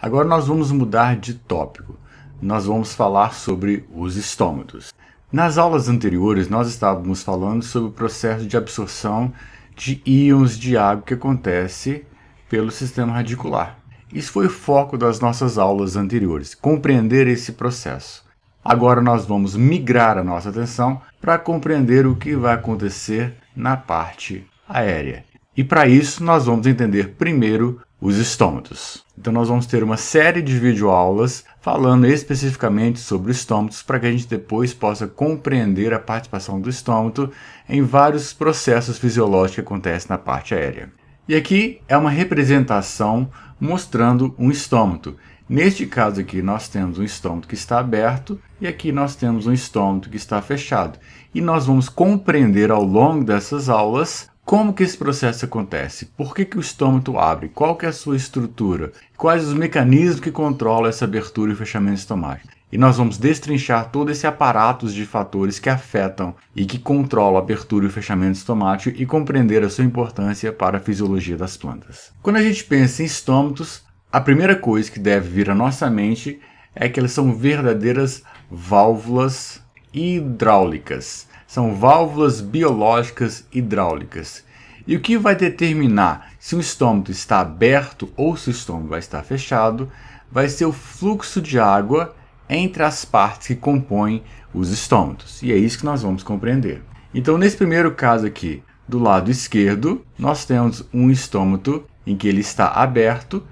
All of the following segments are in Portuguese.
Agora nós vamos mudar de tópico. Nós vamos falar sobre os estômatos. Nas aulas anteriores, nós estávamos falando sobre o processo de absorção de íons de água que acontece pelo sistema radicular. Isso foi o foco das nossas aulas anteriores, compreender esse processo. Agora nós vamos migrar a nossa atenção para compreender o que vai acontecer na parte aérea. E para isso, nós vamos entender primeiro os estômatos. Então nós vamos ter uma série de videoaulas falando especificamente sobre estômatos para que a gente depois possa compreender a participação do estômato em vários processos fisiológicos que acontecem na parte aérea. E aqui é uma representação mostrando um estômato. Neste caso aqui nós temos um estômago que está aberto e aqui nós temos um estômago que está fechado. E nós vamos compreender ao longo dessas aulas como que esse processo acontece? Por que, que o estômago abre? Qual que é a sua estrutura? Quais os mecanismos que controlam essa abertura e fechamento estomático? E nós vamos destrinchar todo esse aparato de fatores que afetam e que controlam a abertura e o fechamento estomático e compreender a sua importância para a fisiologia das plantas. Quando a gente pensa em estômatos, a primeira coisa que deve vir à nossa mente é que elas são verdadeiras válvulas hidráulicas são válvulas biológicas hidráulicas. E o que vai determinar se o estômago está aberto ou se o estômago vai estar fechado vai ser o fluxo de água entre as partes que compõem os estômatos. E é isso que nós vamos compreender. Então, nesse primeiro caso aqui, do lado esquerdo, nós temos um estômago em que ele está aberto,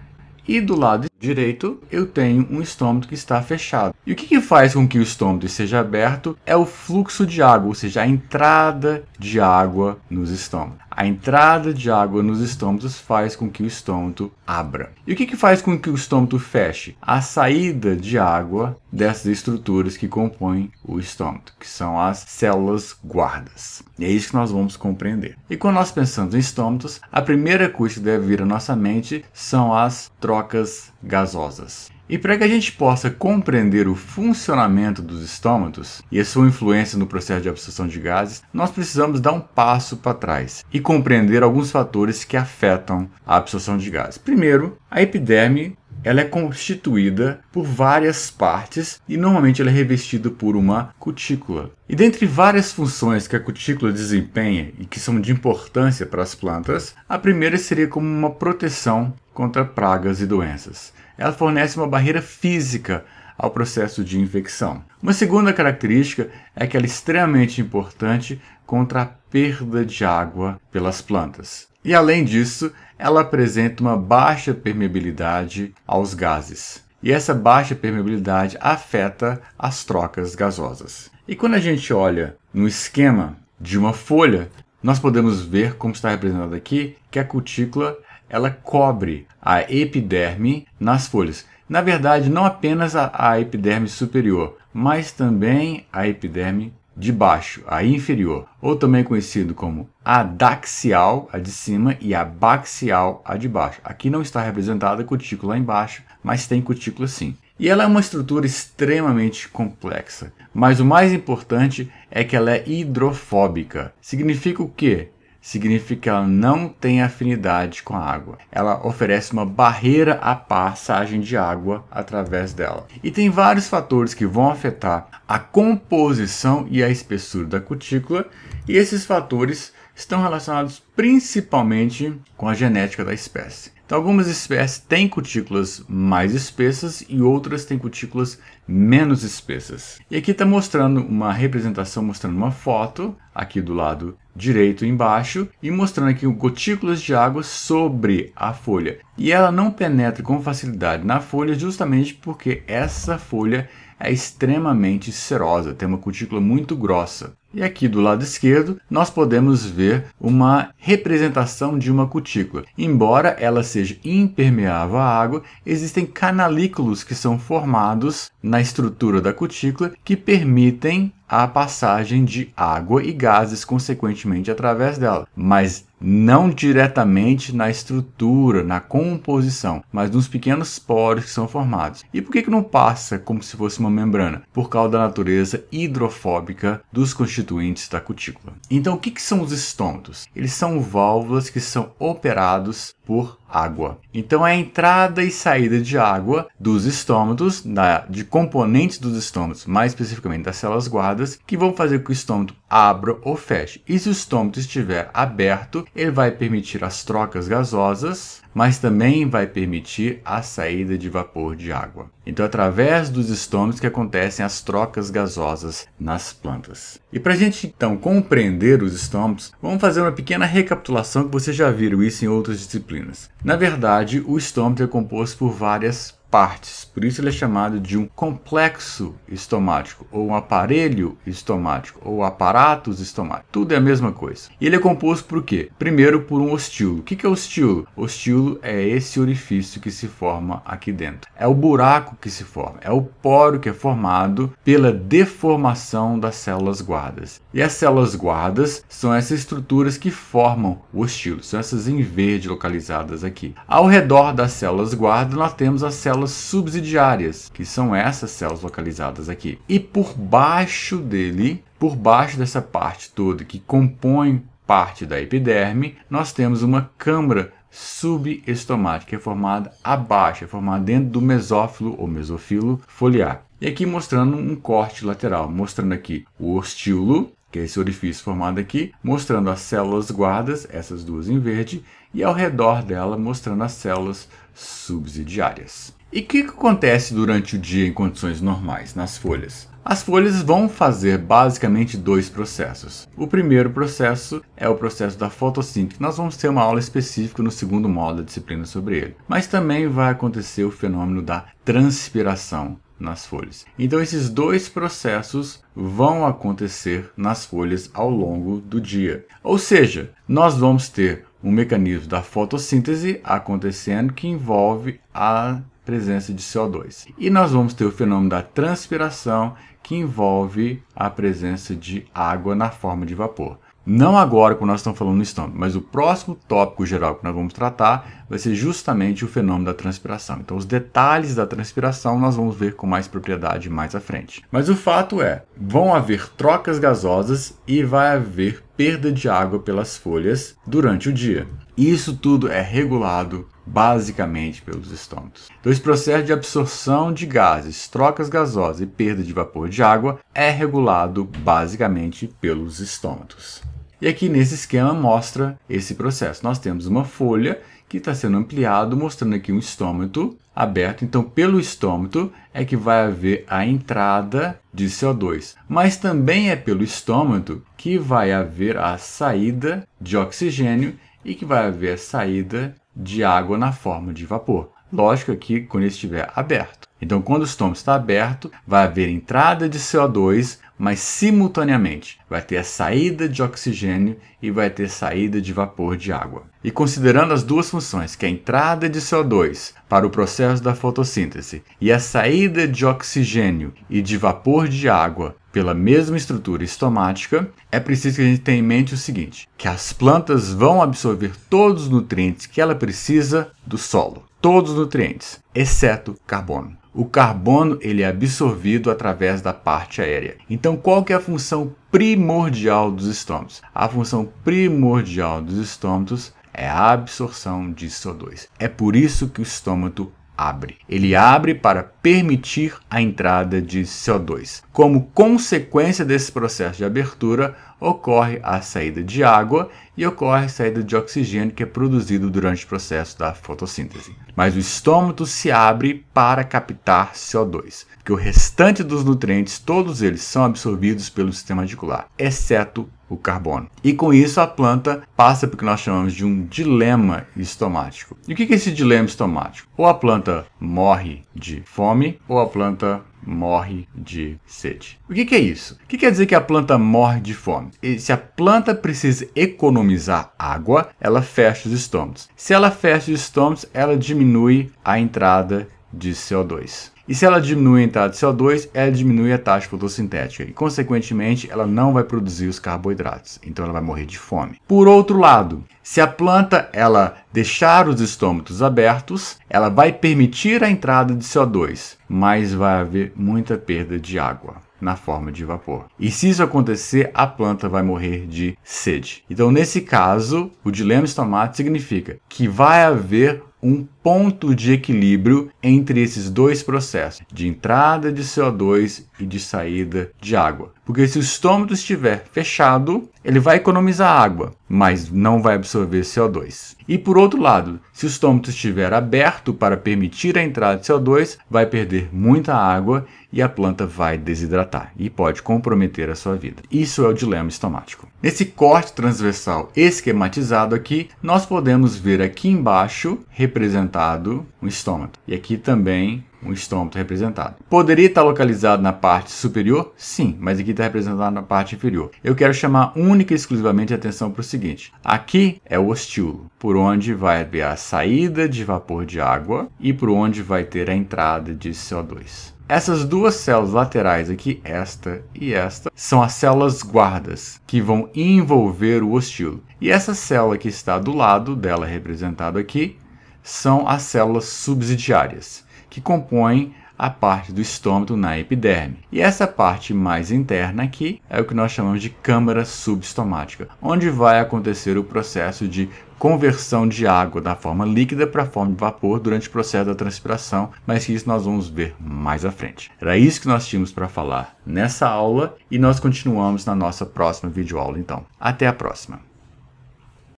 e do lado direito, eu tenho um estômago que está fechado. E o que, que faz com que o estômago esteja aberto é o fluxo de água, ou seja, a entrada de água nos estômagos. A entrada de água nos estômagos faz com que o estômago abra. E o que, que faz com que o estômago feche? A saída de água dessas estruturas que compõem o estômago, que são as células guardas. E é isso que nós vamos compreender. E quando nós pensamos em estômagos, a primeira coisa que deve vir à nossa mente são as trocas gastrointestinais gasosas. E para que a gente possa compreender o funcionamento dos estômatos e a sua influência no processo de absorção de gases, nós precisamos dar um passo para trás e compreender alguns fatores que afetam a absorção de gases. Primeiro, a epiderme ela é constituída por várias partes e normalmente ela é revestida por uma cutícula. E dentre várias funções que a cutícula desempenha e que são de importância para as plantas, a primeira seria como uma proteção contra pragas e doenças ela fornece uma barreira física ao processo de infecção. Uma segunda característica é que ela é extremamente importante contra a perda de água pelas plantas. E além disso, ela apresenta uma baixa permeabilidade aos gases. E essa baixa permeabilidade afeta as trocas gasosas. E quando a gente olha no esquema de uma folha, nós podemos ver, como está representado aqui, que a cutícula ela cobre a epiderme nas folhas. Na verdade, não apenas a, a epiderme superior, mas também a epiderme de baixo, a inferior, ou também conhecido como a daxial, a de cima, e a baxial, a de baixo. Aqui não está representada a cutícula embaixo, mas tem cutícula sim. E ela é uma estrutura extremamente complexa, mas o mais importante é que ela é hidrofóbica. Significa o quê? significa que ela não tem afinidade com a água. Ela oferece uma barreira à passagem de água através dela. E tem vários fatores que vão afetar a composição e a espessura da cutícula, e esses fatores estão relacionados principalmente com a genética da espécie. Então, algumas espécies têm cutículas mais espessas e outras têm cutículas menos espessas. E aqui está mostrando uma representação, mostrando uma foto aqui do lado direito embaixo e mostrando aqui gotículas de água sobre a folha. E ela não penetra com facilidade na folha justamente porque essa folha é extremamente serosa, tem uma cutícula muito grossa. E aqui do lado esquerdo nós podemos ver uma representação de uma cutícula. Embora ela seja impermeável à água, existem canalículos que são formados na estrutura da cutícula que permitem a passagem de água e gases, consequentemente, através dela. Mas não diretamente na estrutura, na composição, mas nos pequenos poros que são formados. E por que, que não passa como se fosse uma membrana? Por causa da natureza hidrofóbica dos constituintes da cutícula. Então, o que, que são os estômatos? Eles são válvulas que são operados por água. Então, é a entrada e saída de água dos estômatos, da, de componentes dos estômatos, mais especificamente das células guardas, que vão fazer com que o estômago abra ou feche. E se o estômago estiver aberto, ele vai permitir as trocas gasosas, mas também vai permitir a saída de vapor de água. Então, é através dos estômagos que acontecem as trocas gasosas nas plantas. E para a gente então compreender os estômagos, vamos fazer uma pequena recapitulação que vocês já viram isso em outras disciplinas. Na verdade, o estômago é composto por várias partes. Por isso ele é chamado de um complexo estomático, ou um aparelho estomático, ou aparatos estomáticos. Tudo é a mesma coisa. E ele é composto por quê? Primeiro por um ostíolo. O que é ostíolo? Ostíolo é esse orifício que se forma aqui dentro. É o buraco que se forma, é o poro que é formado pela deformação das células guardas. E as células guardas são essas estruturas que formam o ostíolo, são essas em verde localizadas aqui. Ao redor das células guardas, nós temos as células células subsidiárias, que são essas células localizadas aqui. E por baixo dele, por baixo dessa parte toda que compõe parte da epiderme, nós temos uma câmara subestomática, é formada abaixo, é formada dentro do mesófilo ou mesofilo foliar. E aqui mostrando um corte lateral, mostrando aqui o ostíolo, que é esse orifício formado aqui, mostrando as células guardas, essas duas em verde, e ao redor dela mostrando as células subsidiárias. E o que, que acontece durante o dia em condições normais, nas folhas? As folhas vão fazer basicamente dois processos. O primeiro processo é o processo da fotossíntese. Nós vamos ter uma aula específica no segundo módulo da disciplina sobre ele. Mas também vai acontecer o fenômeno da transpiração nas folhas. Então esses dois processos vão acontecer nas folhas ao longo do dia. Ou seja, nós vamos ter um mecanismo da fotossíntese acontecendo que envolve a presença de CO2. E nós vamos ter o fenômeno da transpiração, que envolve a presença de água na forma de vapor. Não agora, quando nós estamos falando no estômago, mas o próximo tópico geral que nós vamos tratar vai ser justamente o fenômeno da transpiração. Então, os detalhes da transpiração nós vamos ver com mais propriedade mais à frente. Mas o fato é, vão haver trocas gasosas e vai haver perda de água pelas folhas durante o dia. Isso tudo é regulado basicamente pelos estômagos. Então, esse processo de absorção de gases, trocas gasosas e perda de vapor de água é regulado basicamente pelos estômagos. E aqui nesse esquema mostra esse processo. Nós temos uma folha que está sendo ampliado, mostrando aqui um estômato aberto. Então, pelo estômato é que vai haver a entrada de CO2. Mas também é pelo estômato que vai haver a saída de oxigênio e que vai haver a saída de água na forma de vapor. Lógico aqui quando ele estiver aberto. Então, quando o estômago está aberto, vai haver entrada de CO2, mas simultaneamente vai ter a saída de oxigênio e vai ter saída de vapor de água. E considerando as duas funções, que é a entrada de CO2 para o processo da fotossíntese e a saída de oxigênio e de vapor de água pela mesma estrutura estomática, é preciso que a gente tenha em mente o seguinte: que as plantas vão absorver todos os nutrientes que ela precisa do solo, todos os nutrientes, exceto carbono o carbono ele é absorvido através da parte aérea. Então, qual que é a função primordial dos estômatos? A função primordial dos estômatos é a absorção de CO2. É por isso que o estômago abre. Ele abre para permitir a entrada de CO2. Como consequência desse processo de abertura, ocorre a saída de água e ocorre a saída de oxigênio que é produzido durante o processo da fotossíntese. Mas o estômago se abre para captar CO2, porque o restante dos nutrientes, todos eles são absorvidos pelo sistema radicular, exceto o carbono. E com isso a planta passa por que nós chamamos de um dilema estomático. E o que é esse dilema estomático? Ou a planta morre de fome, ou a planta morre de sede. O que, que é isso? O que quer dizer que a planta morre de fome? E se a planta precisa economizar água, ela fecha os estômagos. Se ela fecha os estômagos, ela diminui a entrada de CO2. E se ela diminui a entrada de CO2, ela diminui a taxa fotossintética e, consequentemente, ela não vai produzir os carboidratos, então ela vai morrer de fome. Por outro lado, se a planta ela deixar os estômatos abertos, ela vai permitir a entrada de CO2, mas vai haver muita perda de água na forma de vapor. E se isso acontecer, a planta vai morrer de sede. Então, nesse caso, o dilema estomático significa que vai haver um ponto de equilíbrio entre esses dois processos, de entrada de CO2 e de saída de água. Porque se o estômago estiver fechado, ele vai economizar água, mas não vai absorver CO2. E por outro lado, se o estômago estiver aberto para permitir a entrada de CO2, vai perder muita água e a planta vai desidratar e pode comprometer a sua vida. Isso é o dilema estomático. Nesse corte transversal esquematizado aqui, nós podemos ver aqui embaixo representado um estômago e aqui também um estômago representado. Poderia estar localizado na parte superior? Sim, mas aqui está representado na parte inferior. Eu quero chamar única e exclusivamente a atenção para o seguinte. Aqui é o ostíolo, por onde vai haver a saída de vapor de água e por onde vai ter a entrada de CO2. Essas duas células laterais aqui, esta e esta, são as células guardas, que vão envolver o ostíolo. E essa célula que está do lado dela, representada aqui, são as células subsidiárias que compõem a parte do estômago na epiderme. E essa parte mais interna aqui é o que nós chamamos de câmara substomática, onde vai acontecer o processo de conversão de água da forma líquida para a forma de vapor durante o processo da transpiração, mas que isso nós vamos ver mais à frente. Era isso que nós tínhamos para falar nessa aula e nós continuamos na nossa próxima videoaula então. Até a próxima!